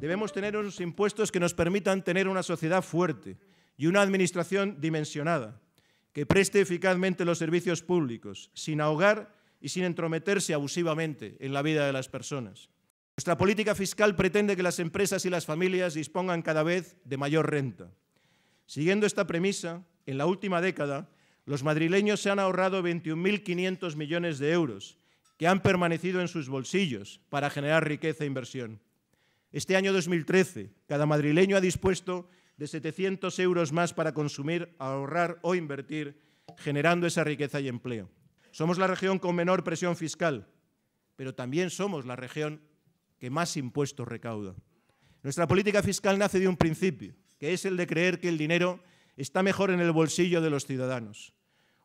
Debemos tener unos impuestos que nos permitan tener una sociedad fuerte y una administración dimensionada, que preste eficazmente los servicios públicos, sin ahogar y sin entrometerse abusivamente en la vida de las personas. Nuestra política fiscal pretende que las empresas y las familias dispongan cada vez de mayor renta. Siguiendo esta premisa, en la última década, los madrileños se han ahorrado 21.500 millones de euros que han permanecido en sus bolsillos para generar riqueza e inversión. Este año 2013, cada madrileño ha dispuesto de 700 euros más para consumir, ahorrar o invertir, generando esa riqueza y empleo. Somos la región con menor presión fiscal, pero también somos la región que más impuestos recauda. Nuestra política fiscal nace de un principio, que es el de creer que el dinero está mejor en el bolsillo de los ciudadanos.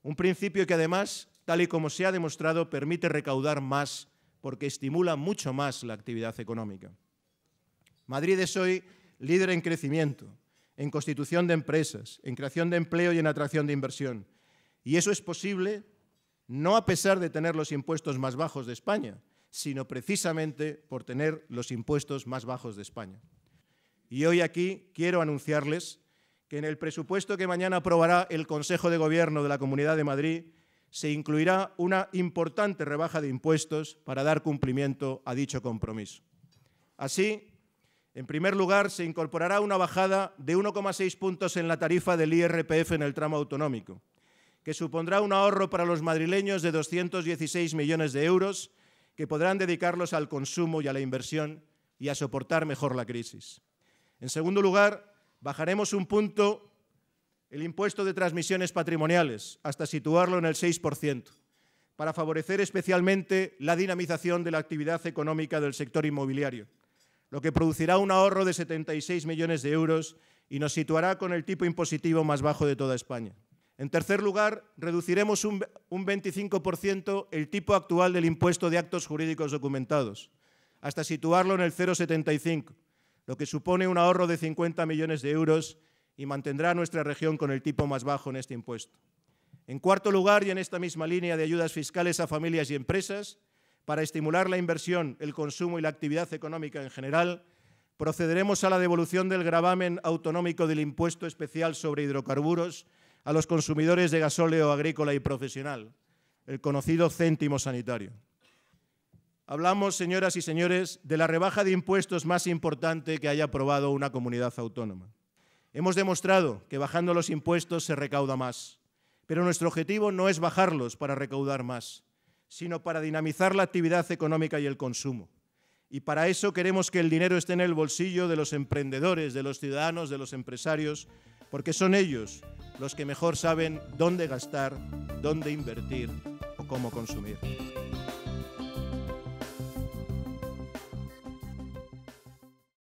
Un principio que además, tal y como se ha demostrado, permite recaudar más porque estimula mucho más la actividad económica. Madrid es hoy líder en crecimiento, en constitución de empresas, en creación de empleo y en atracción de inversión. Y eso es posible no a pesar de tener los impuestos más bajos de España, sino precisamente por tener los impuestos más bajos de España. Y hoy aquí quiero anunciarles que en el presupuesto que mañana aprobará el Consejo de Gobierno de la Comunidad de Madrid se incluirá una importante rebaja de impuestos para dar cumplimiento a dicho compromiso. Así, en primer lugar, se incorporará una bajada de 1,6 puntos en la tarifa del IRPF en el tramo autonómico, que supondrá un ahorro para los madrileños de 216 millones de euros que podrán dedicarlos al consumo y a la inversión y a soportar mejor la crisis. En segundo lugar, bajaremos un punto el impuesto de transmisiones patrimoniales hasta situarlo en el 6%, para favorecer especialmente la dinamización de la actividad económica del sector inmobiliario lo que producirá un ahorro de 76 millones de euros y nos situará con el tipo impositivo más bajo de toda España. En tercer lugar, reduciremos un, 25% el tipo actual del impuesto de actos jurídicos documentados, hasta situarlo en el 0,75, lo que supone un ahorro de 50 millones de euros y mantendrá a nuestra región con el tipo más bajo en este impuesto. En cuarto lugar, y en esta misma línea de ayudas fiscales a familias y empresas, para estimular la inversión, el consumo y la actividad económica en general, procederemos a la devolución del gravamen autonómico del impuesto especial sobre hidrocarburos a los consumidores de gasóleo agrícola y profesional, el conocido céntimo sanitario. Hablamos, señoras y señores, de la rebaja de impuestos más importante que haya aprobado una comunidad autónoma. Hemos demostrado que bajando los impuestos se recauda más, pero nuestro objetivo no es bajarlos para recaudar más sino para dinamizar la actividad económica y el consumo. Y para eso queremos que el dinero esté en el bolsillo de los emprendedores, de los ciudadanos, de los empresarios, porque son ellos los que mejor saben dónde gastar, dónde invertir o cómo consumir.